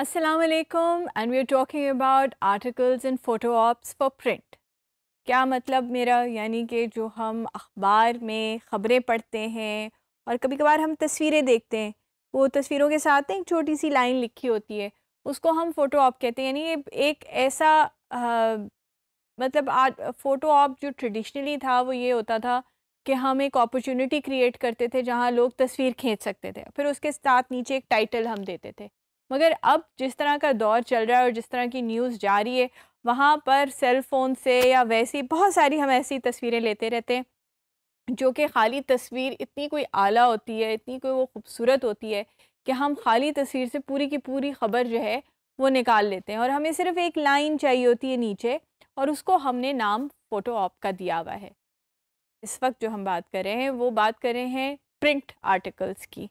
Assalamu alaikum and we are talking about articles in photo ops for print. क्या मतलब मेरा यानी कि जो हम अखबार में ख़बरें पढ़ते हैं और कभी कभार हम तस्वीरें देखते हैं वो तस्वीरों के साथ एक छोटी सी लाइन लिखी होती है उसको हम फ़ोटो ऑप कहते हैं यानी एक ऐसा आ, मतलब आर्ट फ़ोटो ऑप जो ट्रेडिशनली था वो ये होता था कि हम एक अपॉर्चुनिटी क्रिएट करते थे जहाँ लोग तस्वीर खींच सकते थे फिर उसके साथ नीचे एक टाइटल हम देते थे मगर अब जिस तरह का दौर चल रहा है और जिस तरह की न्यूज़ जा रही है वहाँ पर सेल फ़ोन से या वैसी बहुत सारी हम ऐसी तस्वीरें लेते रहते हैं जो कि खाली तस्वीर इतनी कोई आला होती है इतनी कोई वो खूबसूरत होती है कि हम खाली तस्वीर से पूरी की पूरी खबर जो है वो निकाल लेते हैं और हमें सिर्फ एक लाइन चाहिए होती है नीचे और उसको हमने नाम फ़ोटो ऑप का दिया हुआ है इस वक्त जो हम बात कर रहे हैं वो बात कर रहे हैं प्रिंट आर्टिकल्स की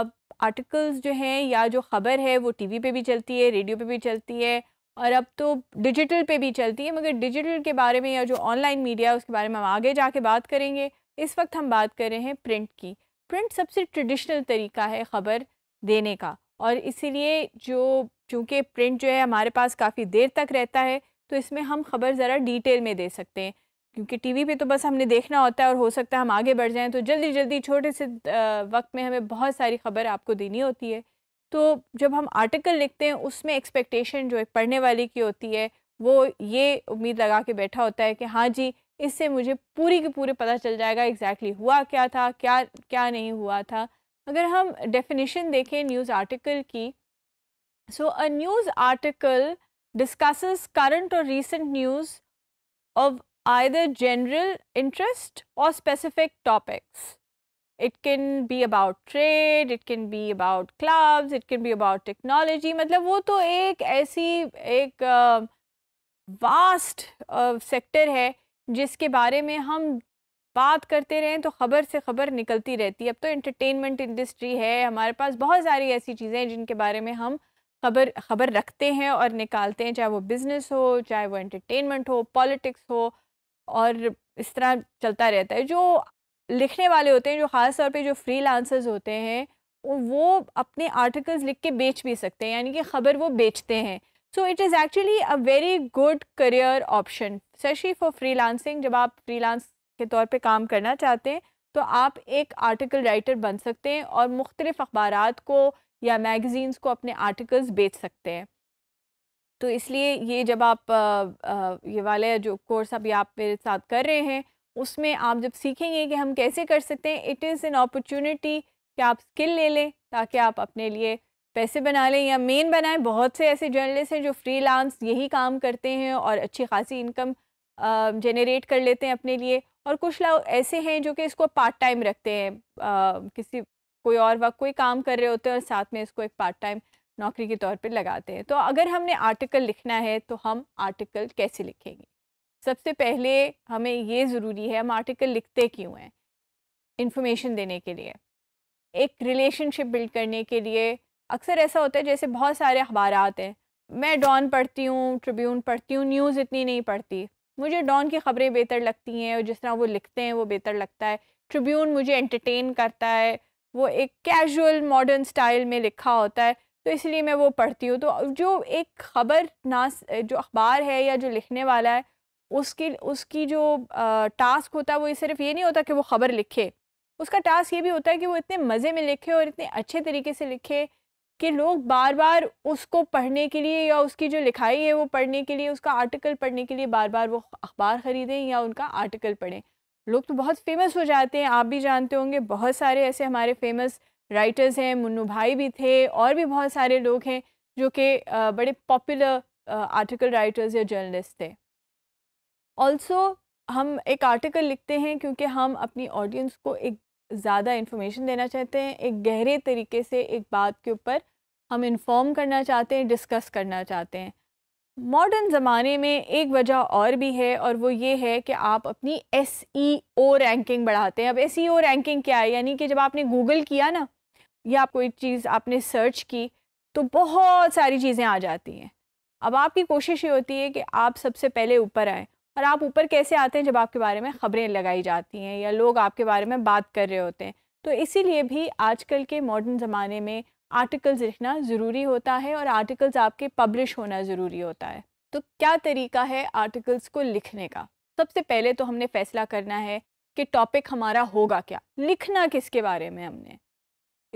अब आर्टिकल्स जो हैं या जो ख़बर है वो टीवी पे भी चलती है रेडियो पे भी चलती है और अब तो डिजिटल पे भी चलती है मगर डिजिटल के बारे में या जो ऑनलाइन मीडिया है उसके बारे में हम आगे जाके बात करेंगे इस वक्त हम बात कर रहे हैं प्रिंट की प्रिंट सबसे ट्रेडिशनल तरीका है ख़बर देने का और इसीलिए जो चूँकि प्रिंट जो है हमारे पास काफ़ी देर तक रहता है तो इसमें हम ख़बर ज़रा डिटेल में दे सकते हैं क्योंकि टीवी पे तो बस हमने देखना होता है और हो सकता है हम आगे बढ़ जाएं तो जल्दी जल्दी छोटे से वक्त में हमें बहुत सारी खबर आपको देनी होती है तो जब हम आर्टिकल लिखते हैं उसमें एक्सपेक्टेशन जो है पढ़ने वाले की होती है वो ये उम्मीद लगा के बैठा होता है कि हाँ जी इससे मुझे पूरी के पूरे पता चल जाएगा एग्जैक्टली exactly हुआ क्या था क्या क्या नहीं हुआ था अगर हम डेफिनेशन देखें न्यूज़ आर्टिकल की so a news article discusses current और recent news of either general interest or specific topics. It can be about trade, it can be about clubs, it can be about technology. मतलब वो तो एक ऐसी एक vast sector है जिसके बारे में हम बात करते रहें तो ख़बर से ख़बर निकलती रहती है अब तो एंटरटेनमेंट इंडस्ट्री है हमारे पास बहुत सारी ऐसी चीज़ें हैं जिनके बारे में हम खबर खबर रखते हैं और निकालते हैं चाहे वो बिज़नेस हो चाहे वो एंटरटेनमेंट हो पॉलिटिक्स हो और इस तरह चलता रहता है जो लिखने वाले होते हैं जो ख़ास तौर पे जो फ्री होते हैं वो अपने आर्टिकल्स लिख के बेच भी सकते हैं यानी कि ख़बर वो बेचते हैं so it is actually a very good career option specially for free जब आप फ्री के तौर पर काम करना चाहते हैं तो आप एक आर्टिकल राइटर बन सकते हैं और मुख्तलिफ़ अखबार को या मैगज़ीन्स को अपने आर्टिकल्स बेच सकते हैं तो इसलिए ये जब आप आ, आ, ये वाले जो कोर्स अभी आप मेरे साथ कर रहे हैं उसमें आप जब सीखेंगे कि हम कैसे कर सकते हैं इट इज़ एन अपॉर्चुनिटी कि आप स्किल ले लें ताकि आप अपने लिए पैसे बना लें या मेन बनाएं बहुत से ऐसे जर्नलिस्ट हैं जो फ्रीलांस यही काम करते हैं और अच्छी खासी इनकम जनरेट कर लेते हैं अपने लिए और कुछ लोग ऐसे हैं जो कि इसको पार्ट टाइम रखते हैं आ, किसी कोई और वक्त कोई काम कर रहे होते हैं और साथ में इसको एक पार्ट टाइम नौकरी के तौर पे लगाते हैं तो अगर हमने आर्टिकल लिखना है तो हम आर्टिकल कैसे लिखेंगे सबसे पहले हमें ये ज़रूरी है हम आर्टिकल लिखते क्यों हैं इन्फॉर्मेशन देने के लिए एक रिलेशनशिप बिल्ड करने के लिए अक्सर ऐसा होता है जैसे बहुत सारे अखबार हैं मैं डॉन पढ़ती हूँ ट्रिब्यून पढ़ती हूँ न्यूज़ इतनी नहीं पढ़ती मुझे डॉन की खबरें बेहतर लगती हैं और जिस तरह वो लिखते हैं वो बेहतर लगता है ट्रिब्यून मुझे एंटरटेन करता है वो एक कैजुअल मॉडर्न स्टाइल में लिखा होता है तो इसलिए मैं वो पढ़ती हूँ तो जो एक ख़बर ना जो अखबार है या जो लिखने वाला है उसकी उसकी जो टास्क होता है वो सिर्फ ये नहीं होता कि वो ख़बर लिखे उसका टास्क ये भी होता है कि वो इतने मज़े में लिखे और इतने अच्छे तरीके से लिखे कि लोग बार बार उसको पढ़ने के लिए या उसकी जो लिखाई है वो पढ़ने के लिए उसका आर्टिकल पढ़ने के लिए बार बार वो अखबार ख़रीदें या उनका आर्टिकल पढ़ें लोग तो बहुत फेमस हो जाते हैं आप भी जानते होंगे बहुत सारे ऐसे हमारे फेमस राइटर्स हैं मुन्नू भाई भी थे और भी बहुत सारे लोग हैं जो कि बड़े पॉपुलर आर्टिकल राइटर्स या जर्नलिस्ट थे ऑल्सो हम एक आर्टिकल लिखते हैं क्योंकि हम अपनी ऑडियंस को एक ज़्यादा इन्फॉर्मेशन देना चाहते हैं एक गहरे तरीके से एक बात के ऊपर हम इन्फॉर्म करना चाहते हैं डिस्कस करना चाहते हैं मॉडर्न ज़माने में एक वजह और भी है और वो ये है कि आप अपनी एस ई ओ रैंकिंग बढ़ाते हैं अब एस ई ओ रैंकिंग क्या है यानी कि जब आपने गूगल किया ना या कोई चीज़ आपने सर्च की तो बहुत सारी चीज़ें आ जाती हैं अब आपकी कोशिश ये होती है कि आप सबसे पहले ऊपर आएँ और आप ऊपर कैसे आते हैं जब आपके बारे में ख़बरें लगाई जाती हैं या लोग आपके बारे में बात कर रहे होते हैं तो इसीलिए भी आजकल के मॉडर्न ज़माने में आर्टिकल्स लिखना ज़रूरी होता है और आर्टिकल्स आपके पब्लिश होना ज़रूरी होता है तो क्या तरीका है आर्टिकल्स को लिखने का सबसे पहले तो हमने फैसला करना है कि टॉपिक हमारा होगा क्या लिखना किसके बारे में हमने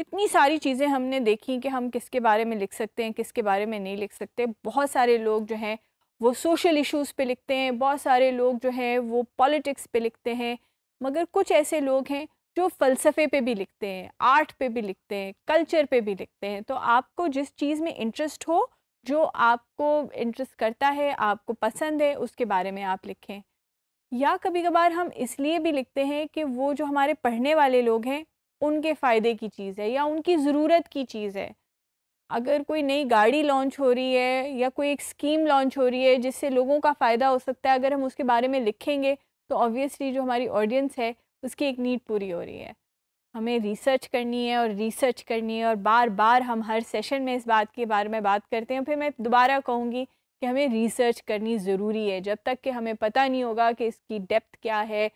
इतनी सारी चीज़ें हमने देखी कि हम किसके बारे में लिख सकते हैं किसके बारे में नहीं लिख सकते बहुत सारे लोग जो हैं वो सोशल इश्यूज़ पे लिखते हैं बहुत सारे लोग जो हैं वो पॉलिटिक्स पे लिखते हैं मगर कुछ ऐसे लोग हैं जो फ़लसफ़े पे भी लिखते हैं आर्ट पे भी लिखते हैं कल्चर पे भी लिखते हैं तो आपको जिस चीज़ में इंटरेस्ट हो जो आपको इंटरेस्ट करता है आपको पसंद है उसके बारे में आप लिखें या कभी कभार हम इसलिए भी लिखते हैं कि वो जो हमारे पढ़ने वाले लोग हैं उनके फ़ायदे की चीज़ है या उनकी ज़रूरत की चीज़ है अगर कोई नई गाड़ी लॉन्च हो रही है या कोई एक स्कीम लॉन्च हो रही है जिससे लोगों का फ़ायदा हो सकता है अगर हम उसके बारे में लिखेंगे तो ऑब्वियसली जो हमारी ऑडियंस है उसकी एक नीड पूरी हो रही है हमें रिसर्च करनी है और रिसर्च करनी है और बार बार हम हर सेशन में इस बात के बारे में बात करते हैं फिर मैं दोबारा कहूँगी कि हमें रिसर्च करनी ज़रूरी है जब तक कि हमें पता नहीं होगा कि इसकी डेप्थ क्या है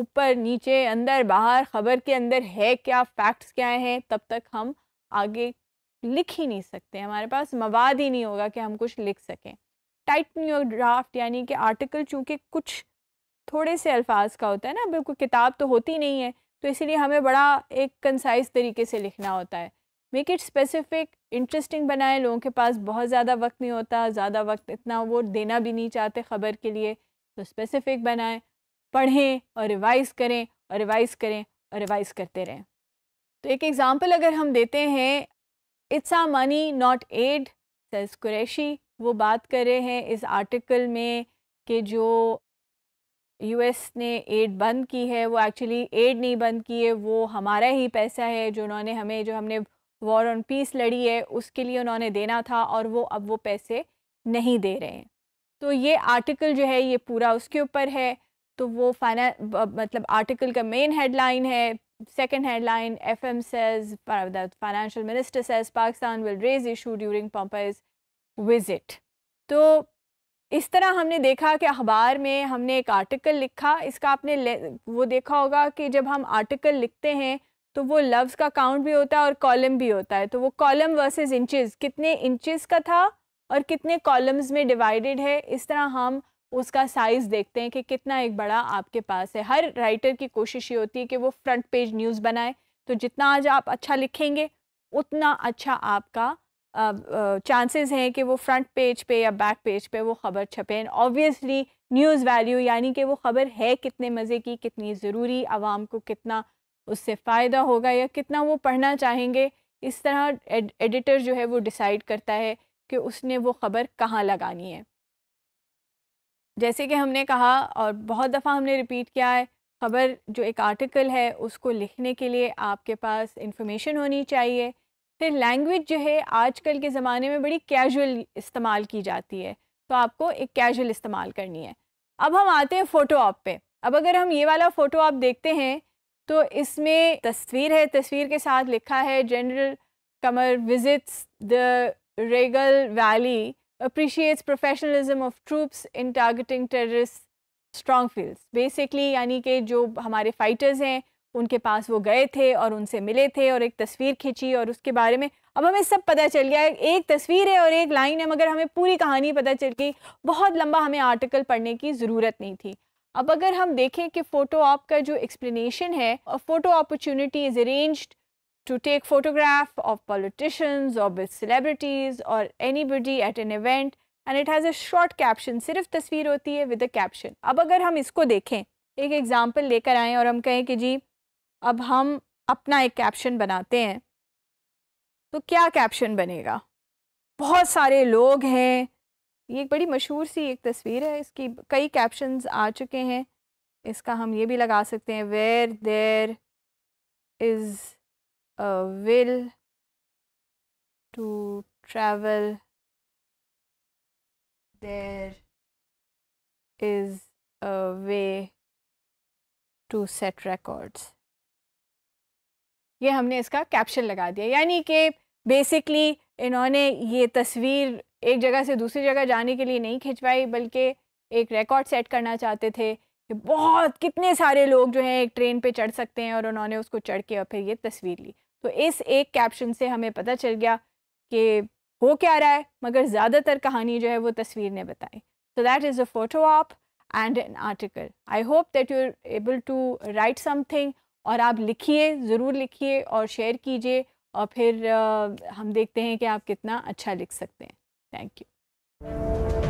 ऊपर नीचे अंदर बाहर खबर के अंदर है क्या फैक्ट्स क्या हैं तब तक हम आगे लिख ही नहीं सकते हमारे पास मवाद ही नहीं होगा कि हम कुछ लिख सकें टाइटन योर ड्राफ्ट यानी कि आर्टिकल चूँकि कुछ थोड़े से अल्फाज का होता है ना बिल्कुल किताब तो होती नहीं है तो इसीलिए हमें बड़ा एक कंसाइज तरीके से लिखना होता है मेक इट स्पेसिफिक इंटरेस्टिंग बनाएं लोगों के पास बहुत ज़्यादा वक्त नहीं होता ज़्यादा वक्त इतना वो देना भी नहीं चाहते ख़बर के लिए तो स्पेसिफिक बनाएं पढ़ें और रिवाइज़ करें और रिवाइज़ करें और रिवाइज़ करते रहें तो एक एग्ज़ाम्पल अगर हम देते हैं it's uh money not ad sales Qureshi वो बात कर रहे हैं इस आर्टिकल में कि जो यूएस ने एड बंद की है वो एक्चुअली एड नहीं बंद की है वो हमारा ही पैसा है जो उन्होंने हमें जो हमने वॉर ऑन पीस लड़ी है उसके लिए उन्होंने देना था और वो अब वो पैसे नहीं दे रहे हैं तो ये आर्टिकल जो है ये पूरा उसके ऊपर है तो वो फाइना मतलब आर्टिकल का मेन हेडलाइन है second headline F M says financial minister says Pakistan will raise issue during Pompeo's visit तो इस तरह हमने देखा कि अखबार में हमने एक आर्टिकल लिखा इसका आपने वो देखा होगा कि जब हम आर्टिकल लिखते हैं तो वो लफ्ज़ का काउंट भी होता है और कॉलम भी होता है तो वो कॉलम वर्सेस इंचेस कितने इंचेस का था और कितने कॉलम्स में डिवाइडेड है इस तरह हम उसका साइज़ देखते हैं कि कितना एक बड़ा आपके पास है हर राइटर की कोशिश ये होती है कि वो फ्रंट पेज न्यूज़ बनाए तो जितना आज आप अच्छा लिखेंगे उतना अच्छा आपका चांसेस हैं कि वो फ्रंट पेज पे या बैक पेज पे वो ख़बर छपे ऑब्वियसली न्यूज़ वैल्यू यानी कि वो ख़बर है कितने मज़े की कितनी ज़रूरी आवाम को कितना उससे फ़ायदा होगा या कितना वो पढ़ना चाहेंगे इस तरह एडिटर जो है वो डिसाइड करता है कि उसने वो ख़बर कहाँ लगानी है जैसे कि हमने कहा और बहुत दफ़ा हमने रिपीट किया है ख़बर जो एक आर्टिकल है उसको लिखने के लिए आपके पास इंफॉर्मेशन होनी चाहिए फिर लैंग्वेज जो है आजकल के ज़माने में बड़ी कैजुअल इस्तेमाल की जाती है तो आपको एक कैजुअल इस्तेमाल करनी है अब हम आते हैं फ़ोटो ऑप पे अब अगर हम ये वाला फ़ोटो आप देखते हैं तो इसमें तस्वीर है तस्वीर के साथ लिखा है general Qamar visits the regal valley appreciates professionalism of troops in targeting terrorist strong fields. Basically यानी कि जो हमारे fighters हैं उनके पास वो गए थे और उनसे मिले थे और एक तस्वीर खींची और उसके बारे में अब हमें सब पता चल गया एक तस्वीर है और एक लाइन है मगर हमें पूरी कहानी पता चल गई बहुत लंबा हमें आर्टिकल पढ़ने की ज़रूरत नहीं थी अब अगर हम देखें कि फ़ोटो ऑप का जो एक्सप्लेनेशन है photo opportunity is arranged to take photograph of politicians or with celebrities or anybody at an event and it has a short caption सिर्फ तस्वीर होती है with a caption अब अगर हम इसको देखें एक एग्ज़ाम्पल लेकर आएँ और हम कहें कि जी अब हम अपना एक कैप्शन बनाते हैं तो क्या कैप्शन बनेगा बहुत सारे लोग हैं ये एक बड़ी मशहूर सी एक तस्वीर है इसकी कई कैप्शंस आ चुके हैं इसका हम ये भी लगा सकते हैं where there is a uh, will to travel there is a way to set records ये हमने इसका कैप्शन लगा दिया यानी कि बेसिकली इन्होंने ये तस्वीर एक जगह से दूसरी जगह जाने के लिए नहीं खिंचवाई बल्कि एक रिकॉर्ड सेट करना चाहते थे कि बहुत कितने सारे लोग जो हैं एक ट्रेन पे चढ़ सकते हैं और उन्होंने उसको चढ़ के और फिर ये तस्वीर ली तो इस एक कैप्शन से हमें पता चल गया कि हो क्या रहा है मगर ज़्यादातर कहानी जो है वो तस्वीर ने बताई so that is a photo op and an article I hope that you able to write something और आप लिखिए ज़रूर लिखिए और शेयर कीजिए और फिर हम देखते हैं कि आप कितना अच्छा लिख सकते हैं थैंक यू